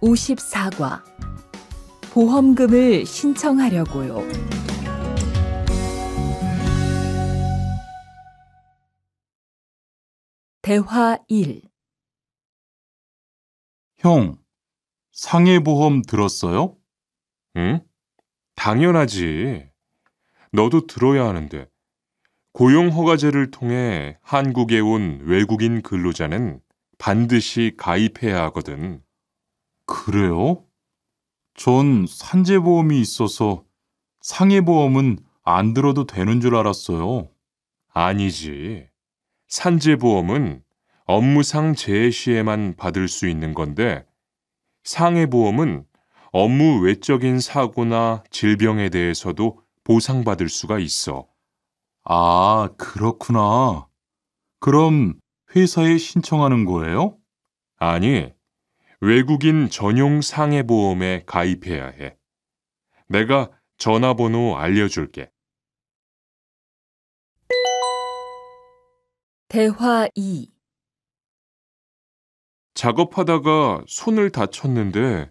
54과 보험금을 신청하려고요. 대화 1 형, 상해보험 들었어요? 응? 당연하지. 너도 들어야 하는데. 고용허가제를 통해 한국에 온 외국인 근로자는 반드시 가입해야 하거든. 그래요? 전 산재보험이 있어서 상해보험은 안 들어도 되는 줄 알았어요. 아니지. 산재보험은 업무상 재해 시에만 받을 수 있는 건데 상해보험은 업무 외적인 사고나 질병에 대해서도 보상받을 수가 있어. 아, 그렇구나. 그럼 회사에 신청하는 거예요? 아니, 외국인 전용 상해보험에 가입해야 해. 내가 전화번호 알려줄게. 대화 2 작업하다가 손을 다쳤는데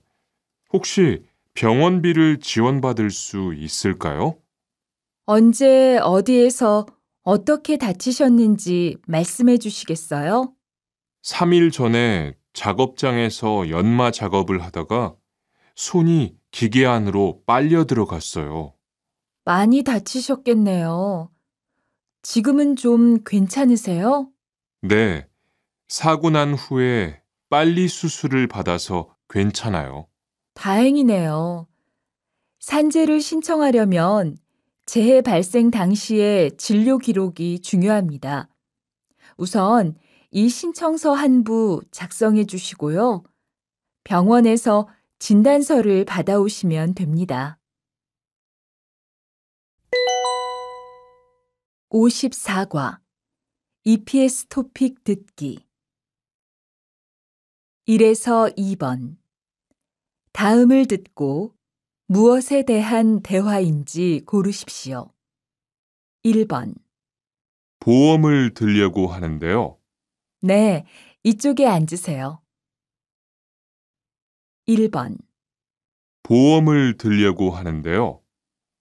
혹시 병원비를 지원받을 수 있을까요? 언제 어디에서 어떻게 다치셨는지 말씀해 주시겠어요? 3일 전에 작업장에서 연마 작업을 하다가 손이 기계 안으로 빨려 들어갔어요. 많이 다치셨겠네요. 지금은 좀 괜찮으세요? 네. 사고 난 후에 빨리 수술을 받아서 괜찮아요. 다행이네요. 산재를 신청하려면 재해 발생 당시의 진료 기록이 중요합니다. 우선 이 신청서 한부 작성해 주시고요. 병원에서 진단서를 받아오시면 됩니다. 54과 EPS 토픽 듣기 1에서 2번 다음을 듣고 무엇에 대한 대화인지 고르십시오. 1번 보험을 들려고 하는데요. 네, 이쪽에 앉으세요. 1번. 보험을 들려고 하는데요.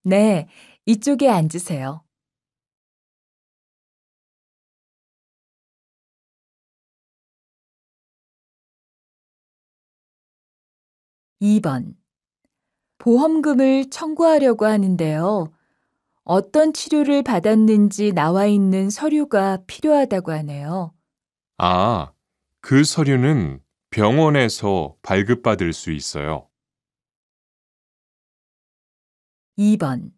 네, 이쪽에 앉으세요. 2번. 보험금을 청구하려고 하는데요. 어떤 치료를 받았는지 나와 있는 서류가 필요하다고 하네요. 아, 그 서류는 병원에서 발급받을 수 있어요. 2번.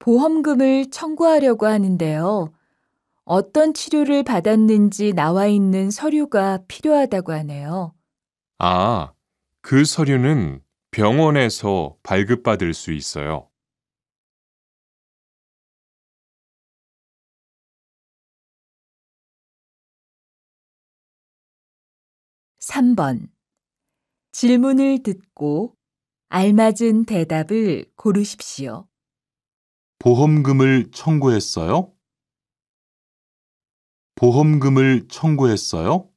보험금을 청구하려고 하는데요. 어떤 치료를 받았는지 나와 있는 서류가 필요하다고 하네요. 아, 그 서류는 병원에서 발급받을 수 있어요. 3번. 질문을 듣고 알맞은 대답을 고르십시오. 보험금을 청구했어요? 보험금을 청구했어요?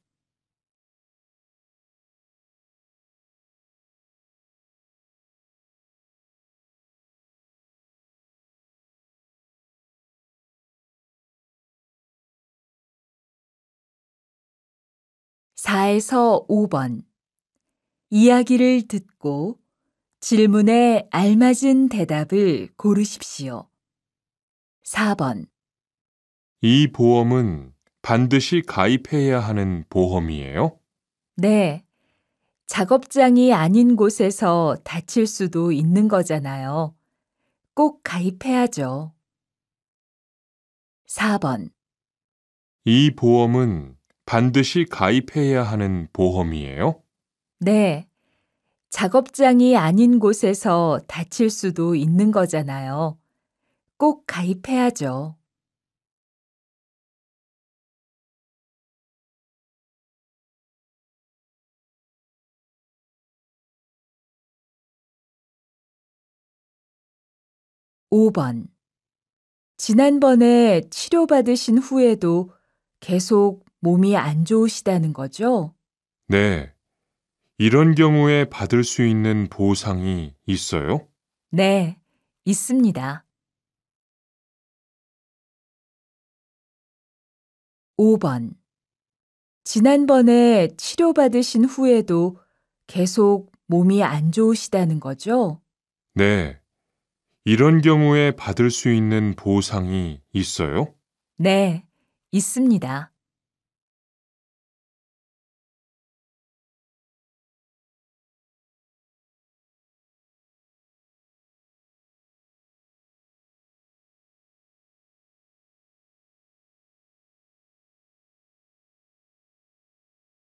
4에서 5번 이야기를 듣고 질문에 알맞은 대답을 고르십시오. 4번 이 보험은 반드시 가입해야 하는 보험이에요? 네. 작업장이 아닌 곳에서 다칠 수도 있는 거잖아요. 꼭 가입해야죠. 4번 이 보험은 반드시 가입해야 하는 보험이에요? 네. 작업장이 아닌 곳에서 다칠 수도 있는 거잖아요. 꼭 가입해야죠. (5번) 지난번에 치료받으신 후에도 계속 몸이 안 좋으시다는 거죠? 네. 이런 경우에 받을 수 있는 보상이 있어요? 네, 있습니다. 5번. 지난번에 치료받으신 후에도 계속 몸이 안 좋으시다는 거죠? 네. 이런 경우에 받을 수 있는 보상이 있어요? 네, 있습니다.